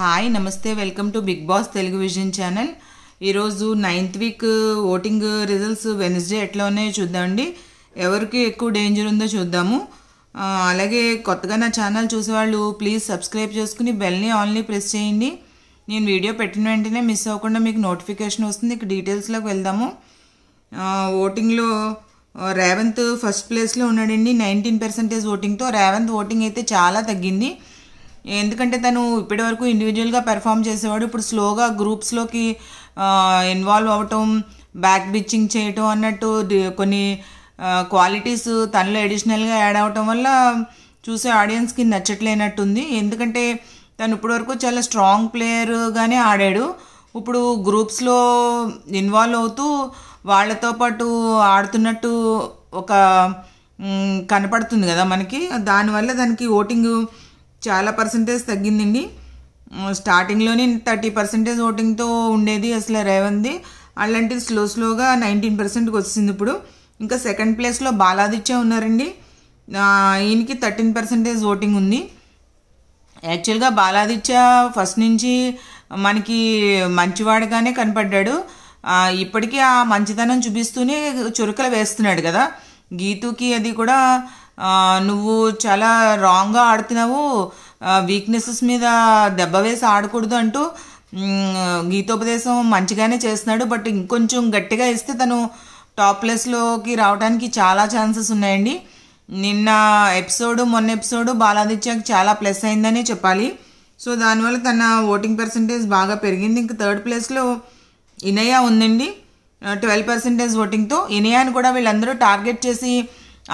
hi నమస్తే welcome to Bigg Boss Telugu vision channel ఈరోజు ninth week voting results Wednesday ఎట్లా ఉన్నాయో చూద్దామండి ఎవరికి ఎక్కువ డేంజర్ ఉందో చూద్దాము అలాగే కొత్తగా నా ఛానల్ చూసేవాళ్ళు ప్లీజ్ సబ్స్క్రైబ్ చేసుకుని బెల్ని ఆన్లీ ప్రెస్ చేయండి నేను వీడియో పెట్టిన వెంటనే మిస్ అవ్వకుండా మీకు నోటిఫికేషన్ వస్తుంది ఇక డీటెయిల్స్లోకి వెళ్దాము ఓటింగ్లో రేవంత్ ఫస్ట్ ప్లేస్లో ఉన్నాడండి నైన్టీన్ పర్సెంటేజ్ ఓటింగ్తో రేవంత్ ఓటింగ్ అయితే చాలా తగ్గింది ఎందుకంటే తను ఇప్పటి వరకు ఇండివిజువల్గా పెర్ఫామ్ చేసేవాడు ఇప్పుడు స్లోగా గ్రూప్స్లోకి ఇన్వాల్వ్ అవ్వటం బ్యాక్ బిచ్చింగ్ చేయటం అన్నట్టు కొన్ని క్వాలిటీస్ తనలో ఎడిషనల్గా యాడ్ అవటం వల్ల చూసే ఆడియన్స్కి నచ్చట్లేనట్టుంది ఎందుకంటే తను ఇప్పటివరకు చాలా స్ట్రాంగ్ ప్లేయర్గానే ఆడాడు ఇప్పుడు గ్రూప్స్లో ఇన్వాల్వ్ అవుతూ వాళ్ళతో పాటు ఆడుతున్నట్టు ఒక కనపడుతుంది కదా మనకి దానివల్ల దానికి ఓటింగ్ చాలా పర్సంటేజ్ తగ్గిందండి స్టార్టింగ్లోనే థర్టీ పర్సెంటేజ్ ఓటింగ్తో ఉండేది అసలు రేవంది అలాంటిది స్లో స్లోగా నైన్టీన్ పర్సెంట్కి వచ్చింది ఇప్పుడు ఇంకా సెకండ్ ప్లేస్లో బాలాదిత్య ఉన్నారండి ఈయనకి థర్టీన్ పర్సెంటేజ్ ఓటింగ్ ఉంది యాక్చువల్గా బాలాదిత్య ఫస్ట్ నుంచి మనకి మంచివాడుగానే కనపడ్డాడు ఇప్పటికీ ఆ మంచితనం చూపిస్తూనే చురుకలు వేస్తున్నాడు కదా గీతుకి అది కూడా నువ్వు చాలా రాంగ్గా ఆడుతున్నావు వీక్నెసెస్ మీద దెబ్బ వేసి ఆడకూడదు అంటూ గీతోపదేశం మంచిగానే చేస్తున్నాడు బట్ ఇంకొంచెం గట్టిగా ఇస్తే తను టాప్ ప్లేస్లోకి రావడానికి చాలా ఛాన్సెస్ ఉన్నాయండి నిన్న ఎపిసోడ్ మొన్న ఎపిసోడ్ బాలాదిత్యకి చాలా ప్లస్ అయిందనే చెప్పాలి సో దానివల్ల తన ఓటింగ్ పర్సంటేజ్ బాగా పెరిగింది ఇంక థర్డ్ ప్లేస్లో ఇనయా ఉందండి ట్వెల్వ్ పర్సెంటేజ్ ఓటింగ్తో ఇనయాని కూడా వీళ్ళందరూ టార్గెట్ చేసి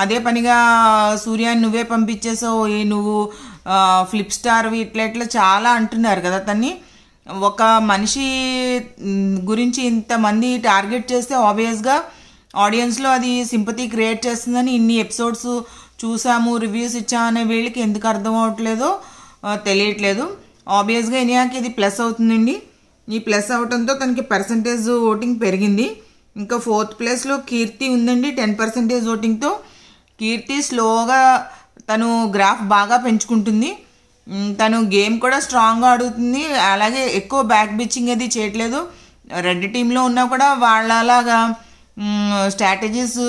అదే పనిగా సూర్యాన్ని నువ్వే పంపించేసావు ఈ నువ్వు ఫ్లిప్ స్టార్వి ఇట్లా ఇట్లా చాలా అంటున్నారు కదా తన్ని ఒక మనిషి గురించి ఇంతమంది టార్గెట్ చేస్తే ఆబ్వియస్గా ఆడియన్స్లో అది సింపతి క్రియేట్ చేస్తుందని ఇన్ని ఎపిసోడ్స్ చూసాము రివ్యూస్ ఇచ్చామనే వీళ్ళకి ఎందుకు అర్థం అవట్లేదో తెలియట్లేదు ఆబ్వియస్గా ఇనియాకి ఇది ప్లస్ అవుతుందండి ఈ ప్లస్ అవడంతో తనకి పర్సంటేజ్ ఓటింగ్ పెరిగింది ఇంకా ఫోర్త్ ప్లేస్లో కీర్తి ఉందండి టెన్ పర్సంటేజ్ ఓటింగ్తో కీర్తి స్లోగా తను గ్రాఫ్ బాగా పెంచుకుంటుంది తను గేమ్ కూడా స్ట్రాంగ్గా ఆడుతుంది అలాగే ఎక్కువ బ్యాక్ బిచ్చింగ్ అది చేయట్లేదు రెడ్ టీంలో ఉన్నా కూడా వాళ్ళలాగా స్ట్రాటజీస్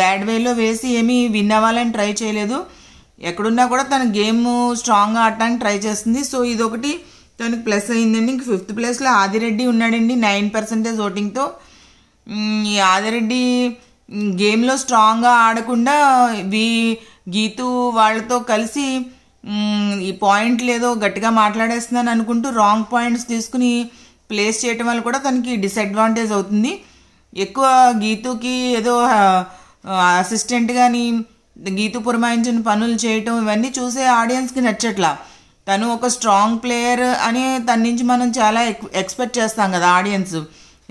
బ్యాడ్ వేలో వేసి ఏమీ విన్ అవ్వాలని ట్రై చేయలేదు ఎక్కడున్నా కూడా తన గేమ్ స్ట్రాంగ్గా ఆడటానికి ట్రై చేస్తుంది సో ఇదొకటి తనకు ప్లస్ అయిందండి ఇంక ఫిఫ్త్ ప్లేస్లో ఆదిరెడ్డి ఉన్నాడండి నైన్ పర్సెంటేజ్ ఓటింగ్తో ఈ ఆదిరెడ్డి గేమ్లో స్ట్రాంగ్గా ఆడకుండా వీ గీతు వాళ్ళతో కలిసి ఈ పాయింట్ లేదో గట్టిగా మాట్లాడేస్తున్నాను అనుకుంటూ రాంగ్ పాయింట్స్ తీసుకుని ప్లేస్ చేయటం వల్ల కూడా తనకి డిసడ్వాంటేజ్ అవుతుంది ఎక్కువ గీతుకి ఏదో అసిస్టెంట్ కానీ గీతు పురమాయించిన పనులు చేయటం ఇవన్నీ చూసే ఆడియన్స్కి నచ్చట్లా తను ఒక స్ట్రాంగ్ ప్లేయర్ అని తన నుంచి మనం చాలా ఎక్స్పెక్ట్ చేస్తాం కదా ఆడియన్స్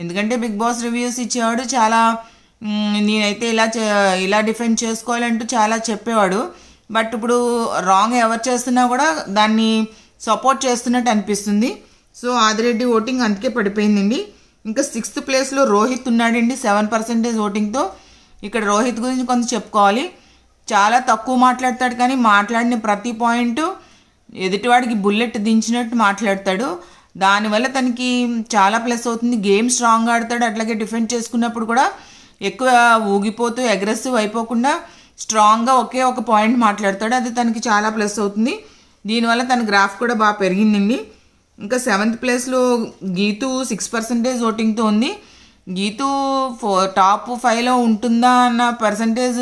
ఎందుకంటే బిగ్ బాస్ రివ్యూస్ ఇచ్చేవాడు చాలా నేనైతే ఇలా ఇలా డిఫెండ్ చేసుకోవాలంటూ చాలా చెప్పేవాడు బట్ ఇప్పుడు రాంగ్ ఎవరు చేస్తున్నా కూడా దాన్ని సపోర్ట్ చేస్తున్నట్టు అనిపిస్తుంది సో ఆదిరెడ్డి ఓటింగ్ అందుకే పడిపోయిందండి ఇంకా సిక్స్త్ ప్లేస్లో రోహిత్ ఉన్నాడండి సెవెన్ పర్సెంటేజ్ ఓటింగ్తో ఇక్కడ రోహిత్ గురించి కొంత చెప్పుకోవాలి చాలా తక్కువ మాట్లాడతాడు కానీ మాట్లాడిన ప్రతి పాయింట్ ఎదుటివాడికి బుల్లెట్ దించినట్టు మాట్లాడతాడు దానివల్ల తనకి చాలా ప్లస్ అవుతుంది గేమ్ స్ట్రాంగ్ ఆడతాడు అట్లాగే డిఫెండ్ చేసుకున్నప్పుడు కూడా ఎక్కువ ఊగిపోతూ అగ్రెసివ్ అయిపోకుండా స్ట్రాంగ్గా ఒకే ఒక పాయింట్ మాట్లాడతాడు అది తనకి చాలా ప్లస్ అవుతుంది దీనివల్ల తన గ్రాఫ్ కూడా బాగా పెరిగిందండి ఇంకా సెవెంత్ ప్లేస్లో గీతు సిక్స్ పర్సెంటేజ్ ఓటింగ్తో ఉంది గీతు ఫో టాప్ ఫైవ్లో ఉంటుందా అన్న పర్సంటేజ్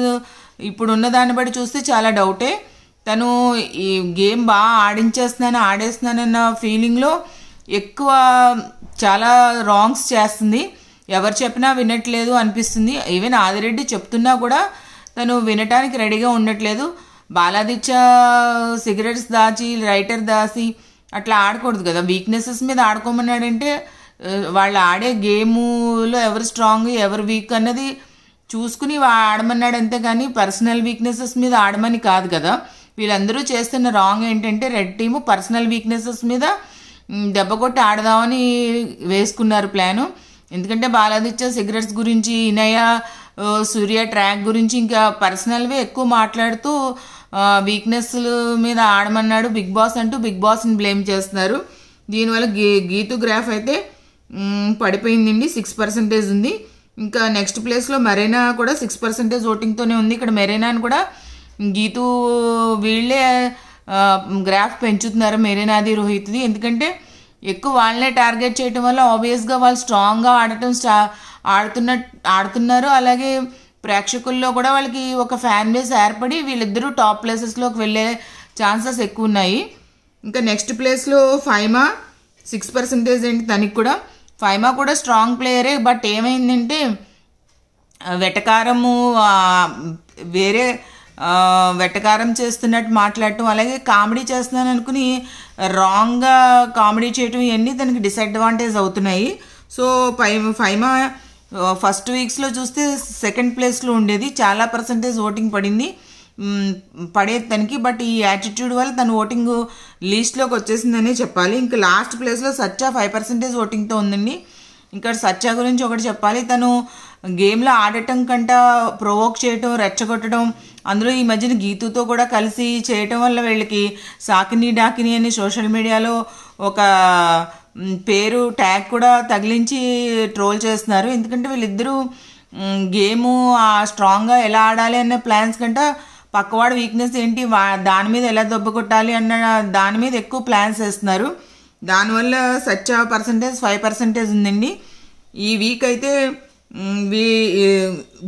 ఇప్పుడున్న దాన్ని బట్టి చూస్తే చాలా డౌటే తను ఈ గేమ్ బాగా ఆడించేస్తున్నాను ఆడేస్తున్నానన్న ఫీలింగ్లో ఎక్కువ చాలా రాంగ్స్ చేస్తుంది ఎవరు చెప్పినా వినట్లేదు అనిపిస్తుంది ఈవెన్ ఆదిరెడ్డి చెప్తున్నా కూడా తను వినటానికి రెడీగా ఉండట్లేదు బాలాదిత్య సిగరెట్స్ దాచి రైటర్ దాసి అట్లా ఆడకూడదు కదా వీక్నెసెస్ మీద ఆడుకోమన్నాడంటే వాళ్ళు ఆడే గేములో ఎవరు స్ట్రాంగ్ ఎవరు వీక్ అన్నది చూసుకుని ఆడమన్నాడు అంతే కానీ పర్సనల్ వీక్నెసెస్ మీద ఆడమని కాదు కదా వీళ్ళందరూ చేస్తున్న రాంగ్ ఏంటంటే రెడ్ టీము పర్సనల్ వీక్నెసెస్ మీద దెబ్బ కొట్టి ఆడదామని వేసుకున్నారు ప్లాను ఎందుకంటే బాలాదిత్య సిగరెట్స్ గురించి ఇనయ సూర్య ట్రాక్ గురించి ఇంకా పర్సనల్వే ఎక్కువ మాట్లాడుతూ వీక్నెస్లు మీద ఆడమన్నాడు బిగ్ బాస్ అంటూ బిగ్ బాస్ని బ్లేమ్ చేస్తున్నారు దీనివల్ల గీ గీతు గ్రాఫ్ అయితే పడిపోయిందండి సిక్స్ పర్సెంటేజ్ ఉంది ఇంకా నెక్స్ట్ ప్లేస్లో మెరైనా కూడా సిక్స్ పర్సెంటేజ్ ఓటింగ్తోనే ఉంది ఇక్కడ మెరైనా కూడా గీతు వీళ్ళే గ్రాఫ్ పెంచుతున్నారు మెరీనాది రోహిత్ది ఎందుకంటే ఎక్కువ వాళ్ళనే టార్గెట్ చేయటం వల్ల ఆబ్వియస్గా వాళ్ళు స్ట్రాంగ్గా ఆడటం స్టా ఆడుతున్న ఆడుతున్నారు అలాగే ప్రేక్షకుల్లో కూడా వాళ్ళకి ఒక ఫ్యాన్ బేస్ ఏర్పడి వీళ్ళిద్దరూ టాప్ ప్లేసెస్లోకి వెళ్ళే ఛాన్సెస్ ఎక్కువ ఉన్నాయి ఇంకా నెక్స్ట్ ప్లేస్లో ఫైమా సిక్స్ పర్సెంటేజ్ ఏంటి తనకి కూడా ఫైమా కూడా స్ట్రాంగ్ ప్లేయరే బట్ ఏమైందంటే వెటకారము వేరే వెటకారం చేస్తున్నట్టు మాట్లాడటం అలాగే కామెడీ చేస్తున్నాను అనుకుని రాంగ్గా కామెడీ చేయటం ఇవన్నీ దానికి డిసడ్వాంటేజ్ అవుతున్నాయి సో పై ఫైమా ఫస్ట్ వీక్స్లో చూస్తే సెకండ్ ప్లేస్లో ఉండేది చాలా పర్సంటేజ్ ఓటింగ్ పడింది పడే తనకి బట్ ఈ యాటిట్యూడ్ వల్ల తన ఓటింగ్ లీస్ట్లోకి వచ్చేసిందనే చెప్పాలి ఇంకా లాస్ట్ ప్లేస్లో సచ్చా ఫైవ్ పర్సెంటేజ్ ఓటింగ్తో ఉందండి ఇంకా సచ్చా గురించి ఒకటి చెప్పాలి తను గేమ్లో ఆడటం కంట ప్రొవోక్ చేయటం రెచ్చగొట్టడం అందులో ఈ మధ్యన గీతుతో కూడా కలిసి చేయటం వల్ల వీళ్ళకి సాకిని డాకిని అని సోషల్ మీడియాలో ఒక పేరు ట్యాగ్ కూడా తగిలించి ట్రోల్ చేస్తున్నారు ఎందుకంటే వీళ్ళిద్దరూ గేము స్ట్రాంగ్గా ఎలా ఆడాలి అనే ప్లాన్స్ కంటే పక్కవాడు వీక్నెస్ ఏంటి దాని మీద ఎలా దెబ్బ కొట్టాలి అన్న దాని మీద ఎక్కువ ప్లాన్స్ వేస్తున్నారు దానివల్ల సచ్చ పర్సంటేజ్ ఫైవ్ పర్సంటేజ్ ఉందండి ఈ వీక్ అయితే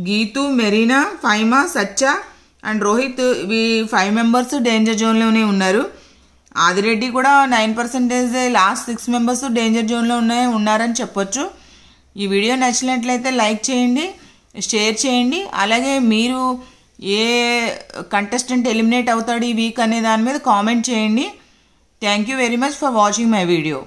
గీతు మెరీనా ఫైమా సచ్చా అండ్ రోహిత్ ఇవి ఫైవ్ మెంబర్స్ డేంజర్ జోన్లోనే ఉన్నారు ఆదిరెడ్డి కూడా nine percentage last six members danger జోన్లో ఉన్నాయి ఉన్నారని చెప్పొచ్చు ఈ వీడియో నచ్చినట్లయితే లైక్ చేయండి షేర్ చేయండి అలాగే మీరు ఏ కంటెస్టెంట్ ఎలిమినేట్ అవుతాడు ఈ వీక్ అనే దాని మీద కామెంట్ చేయండి thank you very much for watching my video